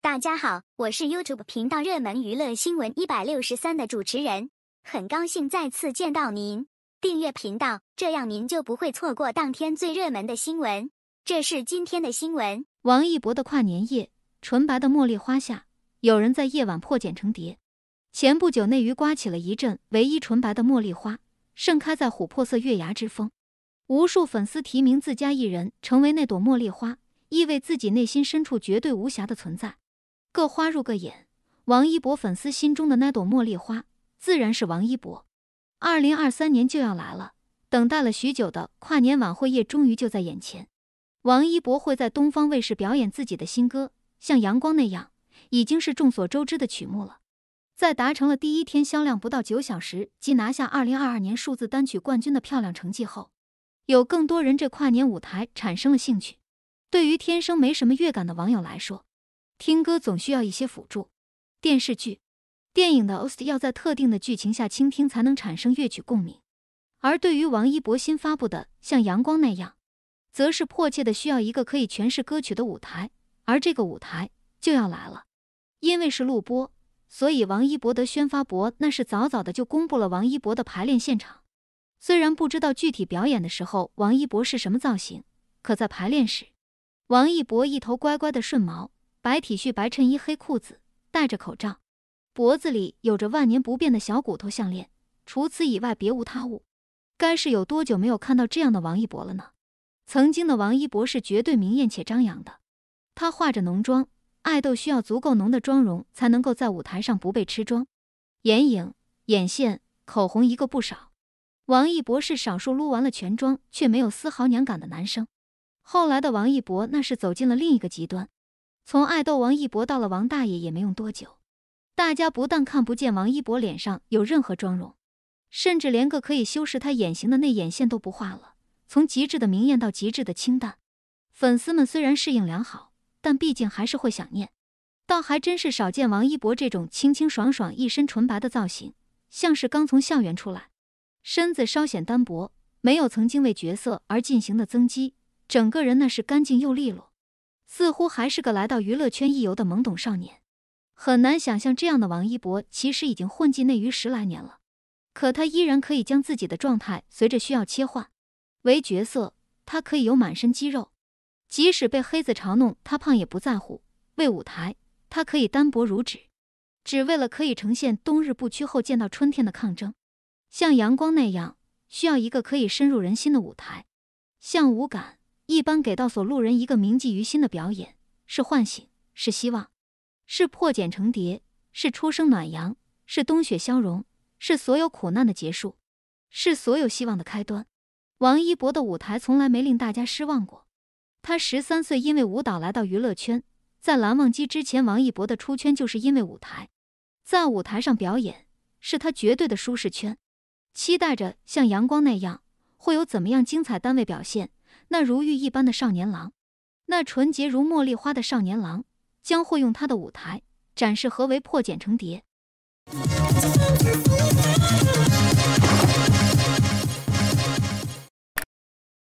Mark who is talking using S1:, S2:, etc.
S1: 大家好，我是 YouTube 频道热门娱乐新闻一百六十三的主持人，很高兴再次见到您。订阅频道，这样您就不会错过当天最热门的新闻。这是今天的新闻：王一博的跨年夜，纯白的茉莉花下，有人在夜晚破茧成蝶。前不久，内娱刮起了一阵唯一纯白的茉莉花盛开在琥珀色月牙之风，无数粉丝提名自家艺人成为那朵茉莉花，意味自己内心深处绝对无瑕的存在。各花入各眼，王一博粉丝心中的那朵茉莉花，自然是王一博。二零二三年就要来了，等待了许久的跨年晚会夜终于就在眼前。王一博会在东方卫视表演自己的新歌《像阳光那样》，已经是众所周知的曲目了。在达成了第一天销量不到九小时即拿下二零二二年数字单曲冠军的漂亮成绩后，有更多人这跨年舞台产生了兴趣。对于天生没什么乐感的网友来说，听歌总需要一些辅助，电视剧、电影的 OST 要在特定的剧情下倾听才能产生乐曲共鸣。而对于王一博新发布的《像阳光那样》，则是迫切的需要一个可以诠释歌曲的舞台，而这个舞台就要来了。因为是录播，所以王一博的宣发博那是早早的就公布了王一博的排练现场。虽然不知道具体表演的时候王一博是什么造型，可在排练时，王一博一头乖乖的顺毛。白体恤、白衬衣、黑裤子，戴着口罩，脖子里有着万年不变的小骨头项链。除此以外，别无他物。该是有多久没有看到这样的王一博了呢？曾经的王一博是绝对明艳且张扬的，他化着浓妆，爱豆需要足够浓的妆容才能够在舞台上不被吃妆，眼影、眼线、口红一个不少。王一博是少数撸完了全妆却没有丝毫娘感的男生。后来的王一博那是走进了另一个极端。从爱豆王一博到了王大爷也没用多久，大家不但看不见王一博脸上有任何妆容，甚至连个可以修饰他眼型的内眼线都不画了。从极致的明艳到极致的清淡，粉丝们虽然适应良好，但毕竟还是会想念。倒还真是少见王一博这种清清爽爽、一身纯白的造型，像是刚从校园出来，身子稍显单薄，没有曾经为角色而进行的增肌，整个人那是干净又利落。似乎还是个来到娱乐圈一游的懵懂少年，很难想象这样的王一博其实已经混迹内娱十来年了。可他依然可以将自己的状态随着需要切换为角色，他可以有满身肌肉，即使被黑子嘲弄他胖也不在乎；为舞台，他可以单薄如纸，只为了可以呈现冬日不屈后见到春天的抗争，像阳光那样需要一个可以深入人心的舞台，像无感。一般给到所路人一个铭记于心的表演，是唤醒，是希望，是破茧成蝶，是初生暖阳，是冬雪消融，是所有苦难的结束，是所有希望的开端。王一博的舞台从来没令大家失望过。他十三岁因为舞蹈来到娱乐圈，在《蓝忘机》之前，王一博的出圈就是因为舞台。在舞台上表演是他绝对的舒适圈。期待着像阳光那样，会有怎么样精彩单位表现。那如玉一般的少年郎，那纯洁如茉莉花的少年郎，将会用他的舞台展示何为破茧成蝶。